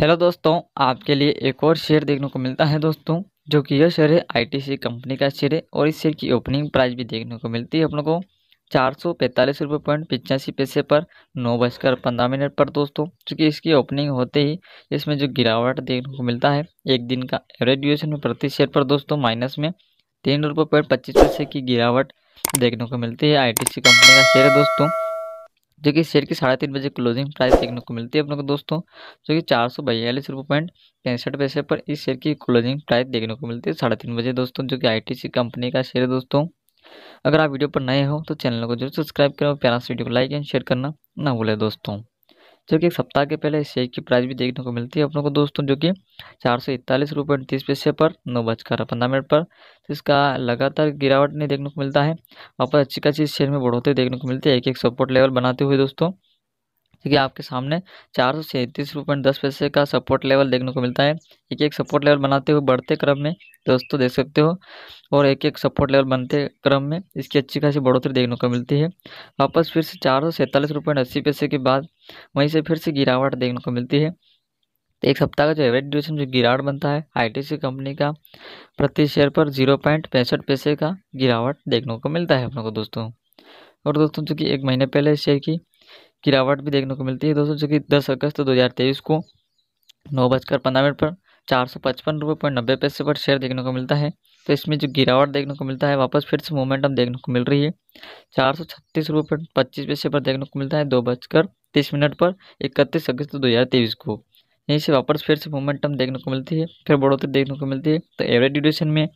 hello दोस्तों आपके लिए एक और शेयर देखने को मिलता है दोस्तों जो कि यह शेयर है आईटीसी कंपनी का शेयर है और इस शेयर की ओपनिंग प्राइस भी देखने को मिलती है अपनों को चार सौ पैंतालीस रुपये पॉइंट पिचासी पैसे पर नौ बजकर पंद्रह मिनट पर दोस्तों क्योंकि इसकी ओपनिंग होते ही इसमें जो गिरावट देखने को मिलता है एक दिन का एवरेज ड्यूरेशन में प्रति शेयर पर दोस्तों माइनस में तीन रुपये पॉइंट पच्चीस पैसे की गिरावट देखने को मिलती है आई कंपनी का शेयर है दोस्तों जो कि शेयर की साढ़े तीन बजे क्लोजिंग प्राइस देखने को मिलती है अपने को दोस्तों जो तो कि चार सौ बयालीस रुपये पॉइंट पैंसठ पैसे पर इस शेयर की क्लोजिंग प्राइस देखने को मिलती है साढ़े तीन बजे दोस्तों जो कि आईटीसी कंपनी का शेयर है दोस्तों अगर आप वीडियो पर नए हो तो चैनल को जरूर सब्सक्राइब करें और प्यारा से वीडियो को लाइक एंड शेयर करना ना भूलें दोस्तों जो कि एक सप्ताह के पहले इस शेयर की प्राइस भी देखने को मिलती है अपनों को दोस्तों जो कि चार सौ इकतालीस रुपये तीस पैसे पर नौ बजकर पंद्रह मिनट पर इसका लगातार गिरावट नहीं देखने को मिलता है वापस अच्छी खासी इस शेयर में बढ़ोतरी देखने को मिलती है एक एक सपोर्ट लेवल बनाते हुए दोस्तों ठीक आपके सामने चार सौ सैंतीस रुपये दस पैसे का सपोर्ट लेवल देखने को मिलता है एक एक सपोर्ट लेवल बनाते हुए बढ़ते क्रम में दोस्तों देख सकते हो और एक एक सपोर्ट लेवल बनते क्रम में इसकी अच्छी खासी बढ़ोतरी देखने को मिलती है वापस फिर से चार सौ सैंतालीस रुपये अस्सी पैसे के बाद वहीं से फिर से गिरावट देखने को मिलती है एक सप्ताह का जो एवरेज ड्यूरेशन जो गिरावट बनता है आईटीसी कंपनी का प्रति शेयर पर जीरो पॉइंट पैंसठ पैसे का गिरावट देखने को मिलता है अपने को दोस्तों और दोस्तों चूँकि एक महीने पहले शेयर की गिरावट भी देखने को मिलती है दोस्तों जो कि दस अगस्त दो हज़ार तेईस को नौ बजकर पंद्रह मिनट पर चार सौ पचपन रुपये पॉइंट नब्बे पैसे पर शेयर देखने को मिलता है तो इसमें जो गिरावट देखने को मिलता है वापस फिर से मोमेंटम देखने को मिल रही है चार सौ छत्तीस रुपये पॉइंट पच्चीस पैसे पर देखने को मिलता है दो बजकर तीस मिनट पर इकतीस अगस्त दो हज़ार तेईस को यहीं से वापस फिर से मोमेंटम देखने को मिलती है फिर बढ़ोतरी देखने को मिलती है तो एवरेज ड्यूरेशन में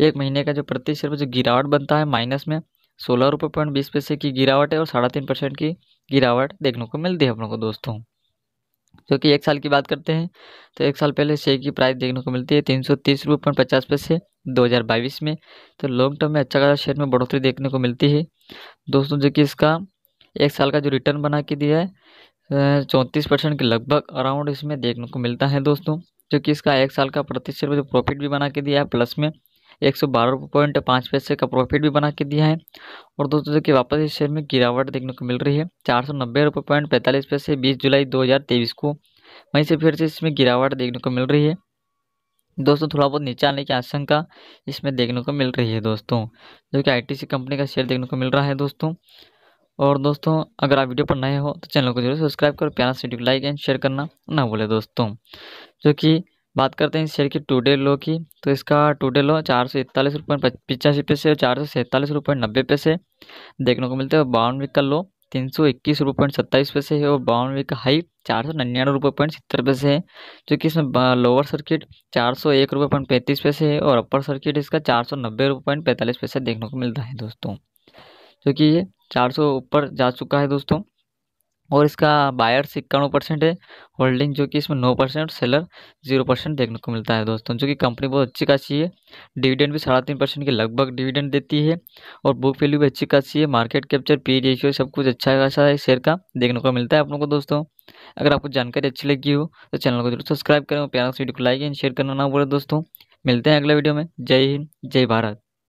एक महीने का जो प्रति शेयर पर जो गिरावट बनता है माइनस में सोलह रुपये पॉइंट बीस पैसे की गिरावट है और साढ़े तीन परसेंट की गिरावट देखने को मिलती है अपनों को दोस्तों क्योंकि एक साल की बात करते हैं तो एक साल पहले शेयर की प्राइस देखने को मिलती है तीन सौ तीस रुपये पॉइंट पचास पैसे दो हज़ार बाईस में तो लॉन्ग टर्म में अच्छा खासा शेयर में बढ़ोतरी देखने को मिलती है दोस्तों जो कि इसका एक साल का जो रिटर्न बना के दिया है चौंतीस परसेंट के लगभग अराउंड इसमें देखने को मिलता है दोस्तों जो कि इसका एक साल का प्रतिशत जो प्रॉफिट भी बना के दिया है प्लस में एक सौ बारह पॉइंट पाँच पैसे का प्रॉफिट भी बना के दिया है और दोस्तों देखिए वापस इस शेयर में गिरावट देखने को मिल रही है चार सौ नब्बे रुपये पॉइंट पैंतालीस पैसे बीस जुलाई दो हज़ार तेईस को वहीं से फिर से इसमें गिरावट देखने को मिल रही है दोस्तों थोड़ा बहुत नीचे आने की आशंका इसमें देखने को मिल रही है दोस्तों जो कि आईटीसी कंपनी का शेयर देखने को मिल रहा है दोस्तों और दोस्तों अगर आप वीडियो पर नए हो तो चैनल को जरूर सब्सक्राइब करो प्यारा से लाइक एंड शेयर करना ना भूले दोस्तों जो कि बात करते हैं इस शेयर की डे लो की तो इसका डे लो चार सौ इकतालीस रुपये पिचासी पैसे और चार सौ सैंतालीस रुपये नब्बे पैसे देखने को मिलते हैं वीक का लो तीन सौ इक्कीस रुपये पॉइंट सत्ताईस पैसे है और वीक का हाई चार सौ निन्यानवे रुपये पॉइंट सत्तर पैसे है जो कि इसमें लोअर सर्किट चार सौ एक रुपये पॉइंट पैंतीस पैसे है और अपर सर्किट इसका चार सौ नब्बे रुपये पॉइंट पैंतालीस पैसे देखने को मिलता है दोस्तों जो कि ये चार सौ ऊपर जा चुका है दोस्तों और इसका बायर्स इक्यानवे परसेंट है होल्डिंग जो कि इसमें नौ परसेंट सेलर जीरो परसेंट देखने को मिलता है दोस्तों जो कि कंपनी बहुत अच्छी खासी है डिविडेंड भी साढ़े तीन परसेंट के लगभग डिविडेंड देती है और बुक वैल्यू भी अच्छी खासी है मार्केट कैप्चर पी रेशियो सब कुछ अच्छा खासा है शेयर का देखने को मिलता है आप लोगों को दोस्तों अगर आपको जानकारी अच्छी लगी हो तो चैनल को जरूर सब्सक्राइब करें प्यार वीडियो को लाइक एंड शेयर करना ना बोले दोस्तों मिलते हैं अगले वीडियो में जय हिंद जय भारत